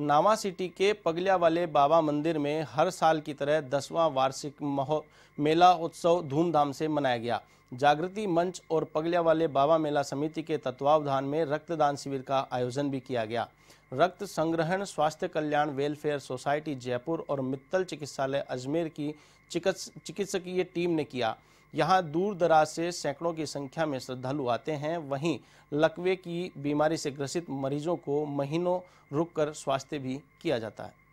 नावा city के पगलिया वाले बाबा मंदिर में हर साल की तरह दसवां वार्षिक महो मेला उत्सव धूमधाम से मनाया गया जागृति मंच और पगलिया वाले बाबा मेला समिति के तत्वावधान में रक्तदान शिविर का आयोजन भी किया गया रक्त संग्रहण स्वास्थ्य कल्याण वेलफेयर सोसाइटी जयपुर और मित्तल चिकित्सालय अजमेर की चिकित्सकीय टीम ने किया यहाँ दूर दराज से सैकड़ों की संख्या में श्रद्धालु आते हैं वहीं लकवे की बीमारी से ग्रसित मरीजों को महीनों रुककर स्वास्थ्य भी किया जाता है